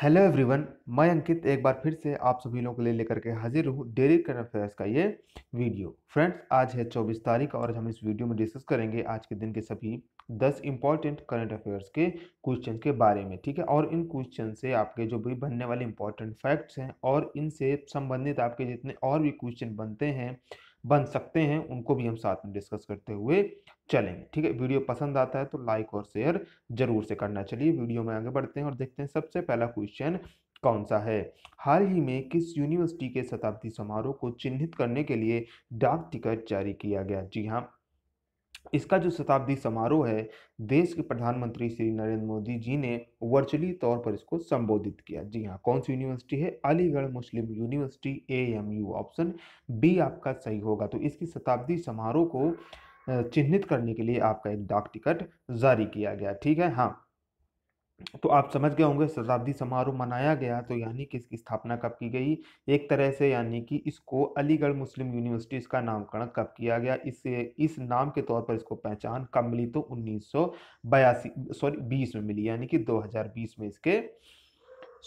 Hello everyone मैं अंकित एक बार फिर से आप सभी लोगों के लिए लेकर के हाजिर हूँ डेयरी करंट अफेयर्स का ये वीडियो फ्रेंड्स आज है 24 तारीख और हम इस वीडियो में डिस्कस करेंगे आज के दिन के सभी 10 इंपॉर्टेंट करंट अफेयर्स के क्वेश्चन के बारे में ठीक है और इन क्वेश्चन से आपके जो भी बनने वाले इंपॉर्टेंट फैक्ट्स हैं और इनसे संबंधित आपके जितने और भी क्वेश्चन बनते हैं बन सकते हैं उनको भी हम साथ में डिस्कस करते हुए चलेंगे ठीक है वीडियो पसंद आता है तो लाइक और शेयर जरूर से करना चलिए वीडियो में आगे बढ़ते हैं और देखते हैं सबसे पहला क्वेश्चन कौन सा है हाल ही में किस यूनिवर्सिटी के शताब्दी समारोह को चिन्हित करने के लिए डाक टिकट जारी किया गया जी हाँ इसका जो शताब्दी समारोह है देश के प्रधानमंत्री श्री नरेंद्र मोदी जी ने वर्चुअली तौर पर इसको संबोधित किया जी हाँ कौन सी यूनिवर्सिटी है Aligarh Muslim University A M U option B आपका सही होगा तो इसकी शताब्दी समारोह को चिन्हित करने के लिए आपका एक डाक टिकट जारी किया गया ठीक है हाँ तो आप समझ गए होंगे शताब्दी समारोह मनाया गया तो यानी कि इसकी स्थापना कब की गई एक तरह से यानी कि इसको अलीगढ़ मुस्लिम यूनिवर्सिटी इसका नामकरण कब किया गया इससे इस नाम के तौर पर इसको पहचान कब मिली तो उन्नीस सॉरी बीस में मिली यानी कि 2020 में इसके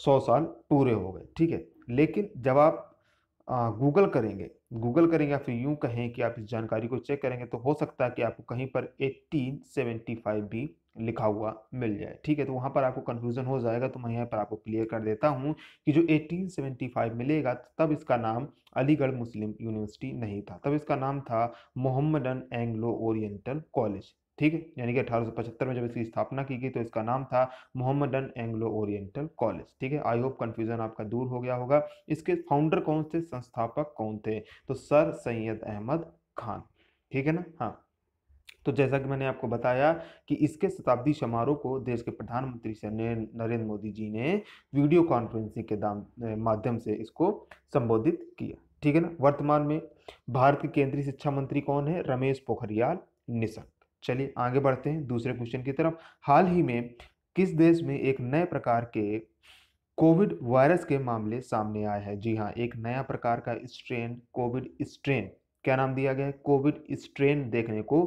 सौ साल पूरे हो गए ठीक है लेकिन जब आप गूगल करेंगे गूगल करेंगे या फिर यूँ कहें कि आप इस जानकारी को चेक करेंगे तो हो सकता है कि आपको कहीं पर एट्टीन सेवेंटी फाइव भी लिखा हुआ मिल जाए ठीक है तो वहाँ पर आपको कन्फ्यूज़न हो जाएगा तो मैं यहाँ पर आपको क्लियर कर देता हूँ कि जो 1875 मिलेगा तब इसका नाम अलीगढ़ मुस्लिम यूनिवर्सिटी नहीं था तब इसका नाम था मोहम्मदन एंग्लो ओरिएंटल कॉलेज ठीक है यानी कि 1875 में जब इसकी स्थापना की गई तो इसका नाम था मोहम्मदन एंग्लो ओरिएंटल कॉलेज ठीक है आई होप कन्फ्यूजन आपका दूर हो गया होगा इसके फाउंडर कौन थे संस्थापक कौन थे तो सर सैयद अहमद खान ठीक है ना हाँ तो जैसा कि मैंने आपको बताया कि इसके शताब्दी समारोह को देश के प्रधानमंत्री नरेंद्र मोदी जी ने वीडियो कॉन्फ्रेंसिंग के दाम माध्यम से इसको संबोधित किया ठीक है ना वर्तमान में भारत के केंद्रीय शिक्षा मंत्री कौन है रमेश पोखरियाल निशंक चलिए आगे बढ़ते हैं दूसरे क्वेश्चन की तरफ हाल ही में किस देश में एक नए प्रकार के कोविड वायरस के मामले सामने आए हैं जी हाँ एक नया प्रकार का स्ट्रेन कोविड स्ट्रेन क्या नाम दिया गया है कोविड स्ट्रेन देखने को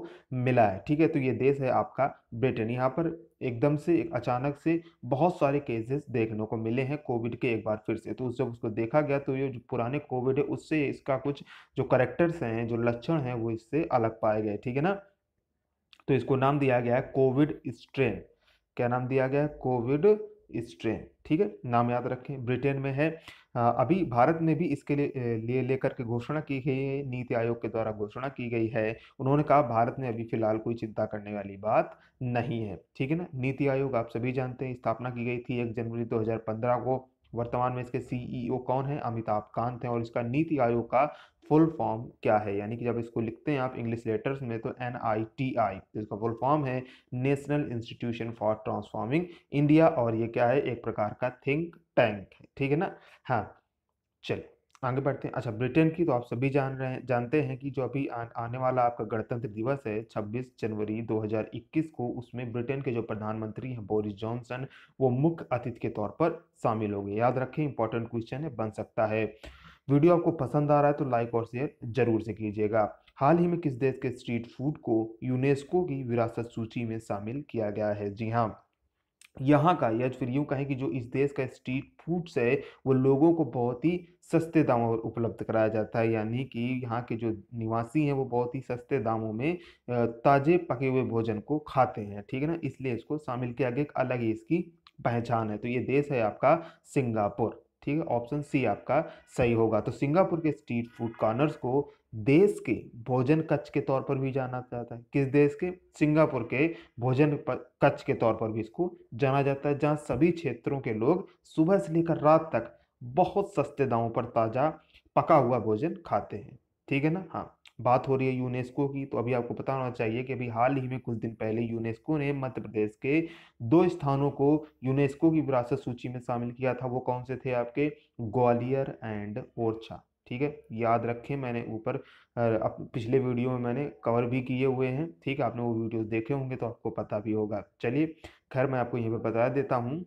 मिला है ठीक है तो ये देश है आपका ब्रिटेन यहाँ पर एकदम से एक अचानक से बहुत सारे केसेस देखने को मिले हैं कोविड के एक बार फिर से तो जब उसको देखा गया तो ये जो पुराने कोविड है उससे इसका कुछ जो करेक्टर्स हैं जो लक्षण हैं वो इससे अलग पाए गए ठीक है ना तो इसको नाम दिया गया है कोविड स्ट्रेन क्या नाम दिया गया है कोविड इस ट्रेन ठीक है नाम याद रखें ब्रिटेन में है अभी भारत में भी इसके लिए लिए लेकर के घोषणा की गई है नीति आयोग के द्वारा घोषणा की गई है उन्होंने कहा भारत में अभी फिलहाल कोई चिंता करने वाली बात नहीं है ठीक है ना नीति आयोग आप सभी जानते हैं स्थापना की गई थी एक जनवरी 2015 को वर्तमान में इसके सीईओ e कौन है अमिताभ कांत हैं और इसका नीति आयोग का फुल फॉर्म क्या है यानी कि जब इसको लिखते हैं आप इंग्लिश लेटर्स में तो एन आई टी आई इसका फुल फॉर्म है National Institution for Transforming India और ये क्या है एक प्रकार का थिंक टैंक है ठीक है ना हाँ चलिए आगे बढ़ते हैं अच्छा ब्रिटेन की तो आप सभी जान रहे हैं जानते हैं कि जो अभी आ, आने वाला आपका गणतंत्र दिवस है 26 जनवरी 2021 को उसमें ब्रिटेन के जो प्रधानमंत्री हैं बोरिस जॉनसन वो मुख्य अतिथि के तौर पर शामिल होंगे याद रखें इंपॉर्टेंट क्वेश्चन है बन सकता है वीडियो आपको पसंद आ रहा है तो लाइक और शेयर जरूर से कीजिएगा हाल ही में किस देश के स्ट्रीट फूड को यूनेस्को की विरासत सूची में शामिल किया गया है जी हाँ यहाँ का या फिर यूँ कहें कि जो इस देश का स्ट्रीट फूड्स है वो लोगों को बहुत ही सस्ते दामों पर उपलब्ध कराया जाता है यानी कि यहाँ के जो निवासी हैं वो बहुत ही सस्ते दामों में ताज़े पके हुए भोजन को खाते हैं ठीक है ना इसलिए इसको शामिल किया गया एक अलग ही इसकी पहचान है तो ये देश है आपका सिंगापुर ठीक है ऑप्शन सी आपका सही होगा तो सिंगापुर के स्ट्रीट फूड कॉर्नर्स को देश के भोजन कच्छ के तौर पर भी जाना जाता है किस देश के सिंगापुर के भोजन कच्छ के तौर पर भी इसको जाना जाता है जहाँ सभी क्षेत्रों के लोग सुबह से लेकर रात तक बहुत सस्ते दामों पर ताज़ा पका हुआ भोजन खाते हैं ठीक है ना हाँ बात हो रही है यूनेस्को की तो अभी आपको पता होना चाहिए कि अभी हाल ही में कुछ दिन पहले यूनेस्को ने मध्य प्रदेश के दो स्थानों को यूनेस्को की विरासत सूची में शामिल किया था वो कौन से थे आपके ग्वालियर एंड ओरछा ठीक है याद रखें मैंने ऊपर पिछले वीडियो में मैंने कवर भी किए हुए हैं ठीक है आपने वो वीडियोस देखे होंगे तो आपको पता भी होगा चलिए खैर मैं आपको यहीं पर बता देता हूँ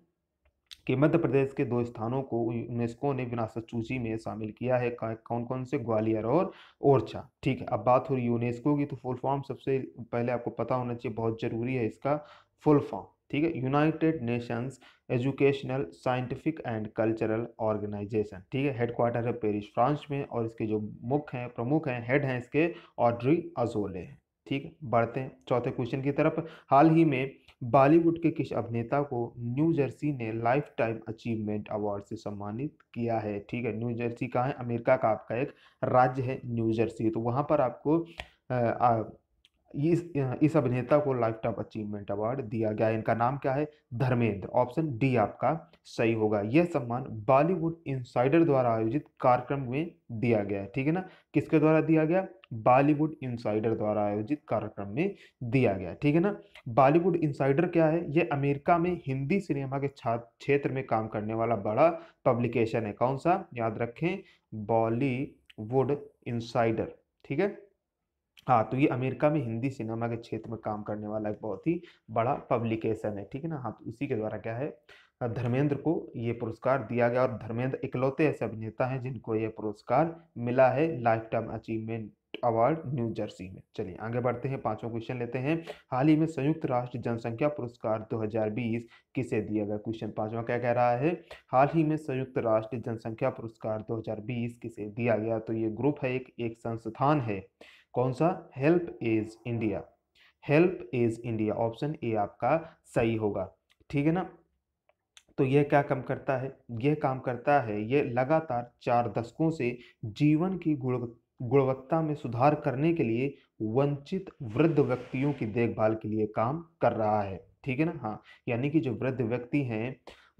कि मध्य प्रदेश के दो स्थानों को यूनेस्को ने विरासत सूची में शामिल किया है कौन कौन से ग्वालियर और ओरछा ठीक है अब बात हो रही यूनेस्को की तो फुल फॉर्म सबसे पहले आपको पता होना चाहिए बहुत ज़रूरी है इसका फुल फॉर्म ठीक है United Nations Educational Scientific and Cultural Organization ठीक है हेडक्वार्टर है पेरिस फ्रांस में और इसके जो मुख्य हैं प्रमुख हैं हेड हैं इसके ऑड्री अजोले हैं ठीक है बढ़ते हैं चौथे क्वेश्चन की तरफ हाल ही में बॉलीवुड के किस अभिनेता को न्यू जर्सी ने लाइफ टाइम अचीवमेंट अवार्ड से सम्मानित किया है ठीक है न्यू जर्सी कहाँ है अमेरिका का आपका एक राज्य है न्यू जर्सी तो वहाँ पर आपको आ, आ, इस इस अभिनेता को लाइफ टाइम अचीवमेंट अवार्ड दिया गया इनका नाम क्या है धर्मेंद्र ऑप्शन डी आपका सही होगा यह सम्मान बॉलीवुड इंसाइडर द्वारा आयोजित कार्यक्रम में दिया गया ठीक है ना किसके द्वारा दिया गया बॉलीवुड इंसाइडर द्वारा आयोजित कार्यक्रम में दिया गया ठीक है ना बॉलीवुड इंसाइडर क्या है यह अमेरिका में हिंदी सिनेमा के क्षेत्र में काम करने वाला बड़ा पब्लिकेशन है कौन सा याद रखें बॉलीवुड इंसाइडर ठीक है हाँ तो ये अमेरिका में हिंदी सिनेमा के क्षेत्र में काम करने वाला एक बहुत ही बड़ा पब्लिकेशन है ठीक है ना हाँ तो उसी के द्वारा क्या है धर्मेंद्र को ये पुरस्कार दिया गया और धर्मेंद्र इकलौते ऐसे अभिनेता हैं जिनको ये पुरस्कार मिला है lifetime achievement award New Jersey में चलिए आगे बढ़ते हैं पांचवा क्वेश्चन लेते हैं हाल ही में संयुक्त राष्ट्र जनसंख्या पुरस्कार 2020 किसे दिया गया क्वेश्चन पांचवा क्या कह रहा है हाल ही में संयुक्त राष्ट्र जनसंख्या पुरस्कार 2020 किसे दिया गया तो ये ग्रुप है एक एक संस्थान है कौन सा HelpAge India HelpAge India option A आपका सही होगा ठीक है ना तो यह क्या काम करता है यह काम करता है यह लगातार चार दशकों से जीवन की गुणवत्ता में सुधार करने के लिए वंचित वृद्ध व्यक्तियों की देखभाल के लिए काम कर रहा है ठीक है ना हाँ यानी कि जो वृद्ध व्यक्ति हैं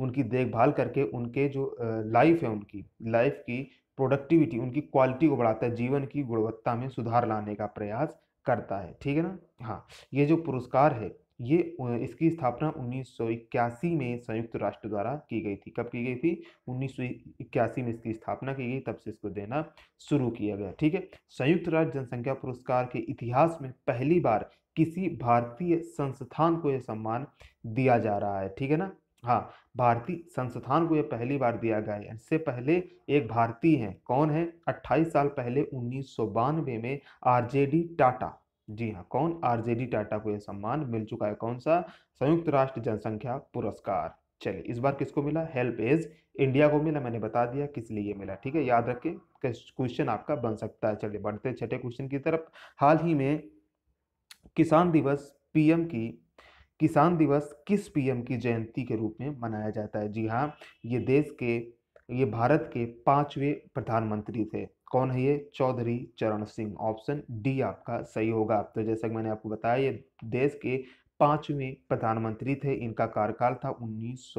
उनकी देखभाल करके उनके जो लाइफ है उनकी लाइफ की प्रोडक्टिविटी उनकी क्वालिटी को बढ़ाता है जीवन की गुणवत्ता में सुधार लाने का प्रयास करता है ठीक है ना हाँ ये जो पुरस्कार है ये इसकी स्थापना 1981 में संयुक्त राष्ट्र द्वारा की गई थी कब की गई थी 1981 में इसकी स्थापना की गई तब से इसको देना शुरू किया गया ठीक है संयुक्त राज्य जनसंख्या पुरस्कार के इतिहास में पहली बार किसी भारतीय संस्थान को यह सम्मान दिया जा रहा है ठीक है ना हाँ भारतीय संस्थान को यह पहली बार दिया गया है इससे पहले एक भारतीय हैं कौन है 28 साल पहले उन्नीस में आरजेडी टाटा जी हाँ कौन आरजेडी टाटा को यह सम्मान मिल चुका है कौन सा संयुक्त राष्ट्र जनसंख्या पुरस्कार चलिए इस बार किसको मिला हेल्प एज इंडिया को मिला मैंने बता दिया किस लिए मिला ठीक है याद रखें क्वेश्चन आपका बन सकता है चलिए बढ़ते छठे क्वेश्चन की तरफ हाल ही में किसान दिवस पीएम की किसान दिवस किस पीएम की जयंती के रूप में मनाया जाता है जी हाँ ये देश के ये भारत के पांचवे प्रधानमंत्री थे कौन है ये चौधरी चरण सिंह ऑप्शन डी आपका सही होगा तो जैसा कि मैंने आपको बताया ये देश के पांचवें प्रधानमंत्री थे इनका कार्यकाल था उन्नीस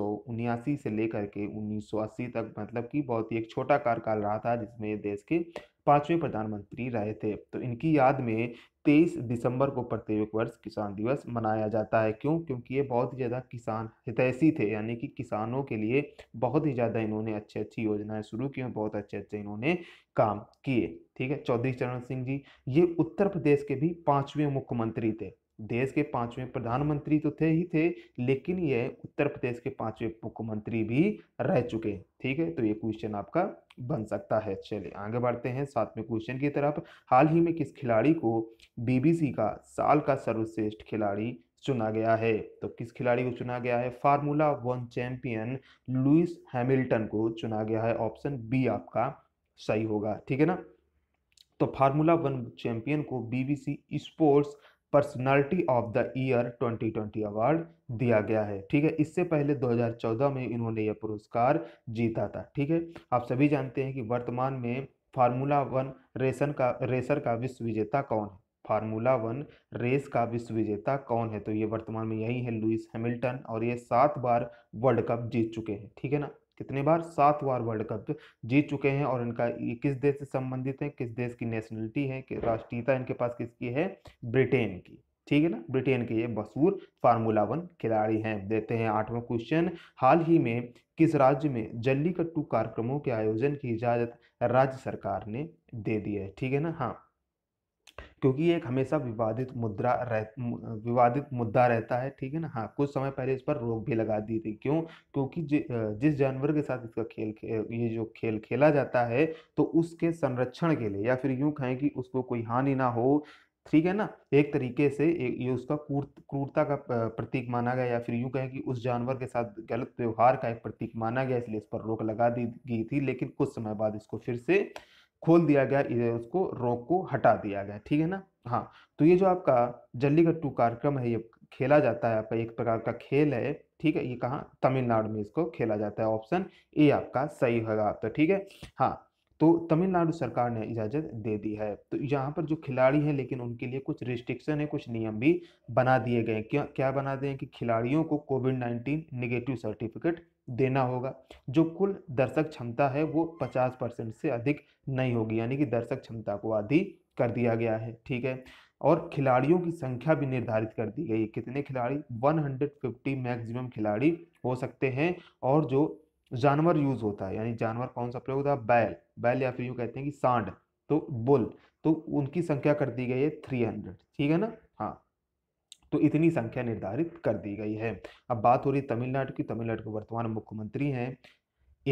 से लेकर के 1980 तक मतलब कि बहुत ही एक छोटा कार्यकाल रहा था जिसमें ये देश के पांचवें प्रधानमंत्री रहे थे तो इनकी याद में तेईस दिसंबर को प्रत्येक वर्ष किसान दिवस मनाया जाता है क्यों क्योंकि ये बहुत ही ज़्यादा किसान हितैषी थे यानी कि किसानों के लिए बहुत ही ज़्यादा इन्होंने अच्छी अच्छी योजनाएं शुरू की और बहुत अच्छे अच्छे इन्होंने काम किए ठीक है चौधरी चरण सिंह जी ये उत्तर प्रदेश के भी पाँचवें मुख्यमंत्री थे देश के पांचवें प्रधानमंत्री तो थे ही थे लेकिन ये उत्तर प्रदेश के पांचवें मुख्यमंत्री भी रह चुके हैं ठीक है तो ये क्वेश्चन आपका बन सकता है चलिए आगे बढ़ते हैं सातवें क्वेश्चन की तरफ हाल ही में किस खिलाड़ी को बीबीसी का साल का सर्वश्रेष्ठ खिलाड़ी चुना गया है तो किस खिलाड़ी को चुना गया है Formula One champion Lewis Hamilton को चुना गया है ऑप्शन बी आपका सही होगा ठीक है ना तो फार्मूला वन चैंपियन को BBC Sports Personality of the Year 2020 award दिया हम्म। गया है ठीक है इससे पहले 2014 में इन्होंने यह पुरस्कार जीता था ठीक है आप सभी जानते हैं कि वर्तमान में फार्मूला वन रेसन का रेसर का विश्व विजेता कौन है फार्मूला वन रेस का विश्व विजेता कौन है तो ये वर्तमान में यही है लुइस हैमिल्टन और ये सात बार वर्ल्ड कप जीत चुके हैं ठीक है ना कितने बार सात बार वर्ल्ड कप जीत चुके हैं और इनका ये किस देश से संबंधित है किस देश की नेशनलिटी है कि राष्ट्रीयता इनके पास किसकी है ब्रिटेन की ठीक है ना ब्रिटेन के ये मशहूर फार्मूला वन खिलाड़ी हैं देते हैं आठवां क्वेश्चन हाल ही में किस राज्य में जल्लीकट्टू कार्यक्रमों के आयोजन की इजाज़त राज्य सरकार ने दे दी है ठीक है ना हाँ क्योंकि ये एक हमेशा विवादित मुद्रा रह विवादित मुद्दा रहता है ठीक है ना हाँ कुछ समय पहले इस पर रोक भी लगा दी थी क्यों क्योंकि जिस जानवर के साथ इसका खेल ये जो खेल खेला जाता है तो उसके संरक्षण के लिए या फिर यूँ कहें कि उसको कोई हानि ना हो ठीक है ना एक तरीके से ये उसका क्रूरता का प्रतीक माना गया या फिर यूँ कहें कि उस जानवर के साथ गलत व्यवहार का एक प्रतीक माना गया इसलिए इस पर रोक लगा दी गई थी लेकिन कुछ समय बाद इसको फिर से खोल दिया गया उसको रोक को हटा दिया गया ठीक है ना हाँ तो ये जो आपका जल्लीकट्टू कार्यक्रम है ये खेला जाता है आपका एक प्रकार का खेल है ठीक है ये कहाँ तमिलनाडु में इसको खेला जाता है ऑप्शन ए आपका सही होगा तो ठीक है हाँ तो तमिलनाडु सरकार ने इजाज़त दे दी है तो यहाँ पर जो खिलाड़ी हैं लेकिन उनके लिए कुछ रिस्ट्रिक्शन है कुछ नियम भी बना दिए गए क्या क्या बना दें कि खिलाड़ियों को कोविड नाइन्टीन निगेटिव सर्टिफिकेट देना होगा जो कुल दर्शक क्षमता है वो 50 परसेंट से अधिक नहीं होगी यानी कि दर्शक क्षमता को आधी कर दिया गया है ठीक है और खिलाड़ियों की संख्या भी निर्धारित कर दी गई है कितने खिलाड़ी 150 मैक्सिमम खिलाड़ी हो सकते हैं और जो जानवर यूज़ होता है यानी जानवर कौन सा प्रयोग होता है बैल बैल या फिर यूँ कहते हैं कि सांड तो बुल तो उनकी संख्या कर दी गई है हंड्रेड ठीक है ना तो इतनी संख्या निर्धारित कर दी गई है अब बात हो रही तमिलनाडु की तमिलनाडु के वर्तमान मुख्यमंत्री हैं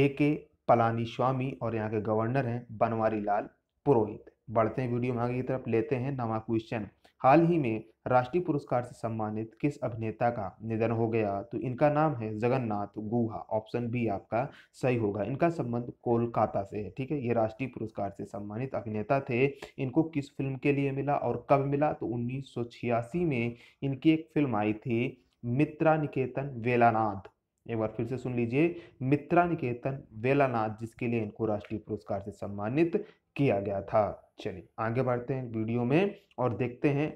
ए के पलानी स्वामी और यहाँ के गवर्नर हैं बनवारी लाल पुरोहित बढ़ते हैं वीडियो में आगे की तरफ लेते हैं नवा क्वेश्चन हाल ही में राष्ट्रीय पुरस्कार से सम्मानित किस अभिनेता का निधन हो गया तो इनका नाम है जगन्नाथ गुहा ऑप्शन बी आपका सही होगा इनका संबंध कोलकाता से है ठीक है ये राष्ट्रीय पुरस्कार से सम्मानित अभिनेता थे इनको किस फिल्म के लिए मिला और कब मिला तो उन्नीस में इनकी एक फिल्म आई थी मित्रा निकेतन वेलानाथ एक बार फिर से सुन लीजिए मित्रा निकेतन वेलानाथ जिसके लिए इनको राष्ट्रीय पुरस्कार से सम्मानित किया गया था चलिए आगे बढ़ते हैं वीडियो में और देखते हैं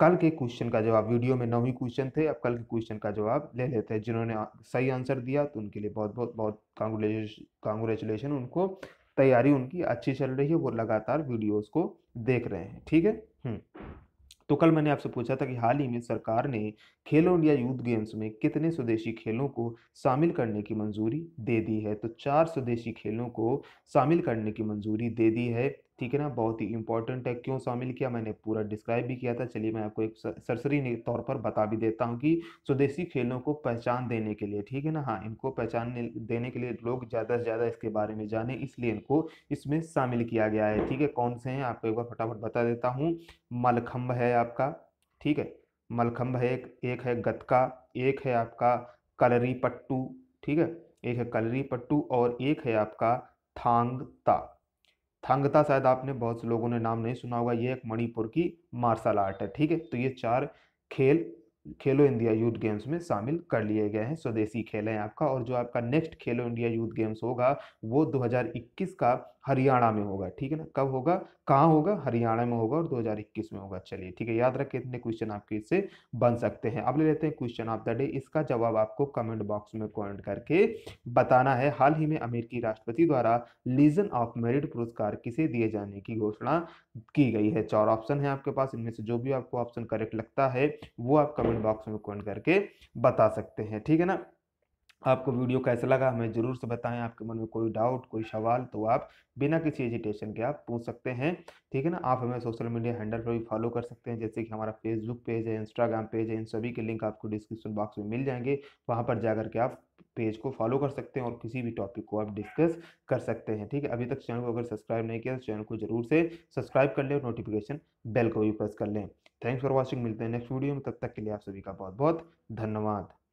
कल के क्वेश्चन का जवाब वीडियो में नौवीं क्वेश्चन थे अब कल के क्वेश्चन का जवाब ले लेते हैं जिन्होंने सही आंसर दिया तो उनके लिए बहुत बहुत बहुत कांग्रेचुलेशन उनको तैयारी उनकी अच्छी चल रही है वो लगातार वीडियोस को देख रहे हैं ठीक है हम्म। तो कल मैंने आपसे पूछा था कि हाल ही में सरकार ने खेलो इंडिया यूथ गेम्स में कितने स्वदेशी खेलों को शामिल करने की मंजूरी दे दी है तो चार स्वदेशी खेलों को शामिल करने की मंजूरी दे दी है ठीक है ना बहुत ही इंपॉर्टेंट है क्यों शामिल किया मैंने पूरा डिस्क्राइब भी किया था चलिए मैं आपको एक सरसरी तौर पर बता भी देता हूँ कि स्वदेशी खेलों को पहचान देने के लिए ठीक है ना हाँ इनको पहचान देने के लिए लोग ज़्यादा से ज़्यादा इसके बारे में जाने इसलिए इनको इसमें शामिल किया गया है ठीक है कौन से हैं आपको एक बार फटाफट बता देता हूँ मलखम्ब है आपका ठीक है मलखम्ब है एक एक है गतका एक है आपका कलरी पट्टू ठीक है एक है कलरी पट्टू और एक है आपका थांग ता थांगता शायद आपने बहुत से लोगों ने नाम नहीं सुना होगा ये एक मणिपुर की मार्शल आर्ट है ठीक है तो ये चार खेल खेलो इंडिया यूथ गेम्स में शामिल कर लिए गए हैं स्वदेशी खेल है आपका और जो आपका नेक्स्ट खेलो इंडिया यूथ गेम्स होगा वो 2021 का हरियाणा में होगा ठीक है ना कब होगा कहाँ होगा हरियाणा में होगा और 2021 में होगा चलिए ठीक है याद रखें इतने क्वेश्चन आपके इससे बन सकते हैं अब ले लेते हैं क्वेश्चन ऑफ द डे इसका जवाब आपको कमेंट बॉक्स में कमेंट करके बताना है हाल ही में अमेरिकी राष्ट्रपति द्वारा लीजन ऑफ मेरिट पुरस्कार किसे दिए जाने की घोषणा की गई है चार ऑप्शन है आपके पास इनमें से जो भी आपको ऑप्शन करेक्ट लगता है वो आप कमेंट बॉक्स में कमेंट करके बता सकते हैं ठीक है ना आपको वीडियो कैसा लगा हमें ज़रूर से बताएं आपके मन में कोई डाउट कोई सवाल तो आप बिना किसी एजिटेशन के आप पूछ सकते हैं ठीक है ना आप हमें सोशल मीडिया हैंडल पर भी फॉलो कर सकते हैं जैसे कि हमारा फेसबुक पेज है इंस्टाग्राम पेज है इन सभी के लिंक आपको डिस्क्रिप्शन बॉक्स में मिल जाएंगे वहाँ पर जाकर के आप पेज को फॉलो कर सकते हैं और किसी भी टॉपिक को आप डिस्कस कर सकते हैं ठीक है अभी तक चैनल को अगर सब्सक्राइब नहीं किया तो चैनल को जरूर से सब्सक्राइब कर लें और नोटिफिकेशन बेल को भी प्रेस कर लें थैंक्स फॉर वॉचिंग मिलते हैं नेक्स्ट वीडियो में तब तक के लिए आप सभी का बहुत बहुत धन्यवाद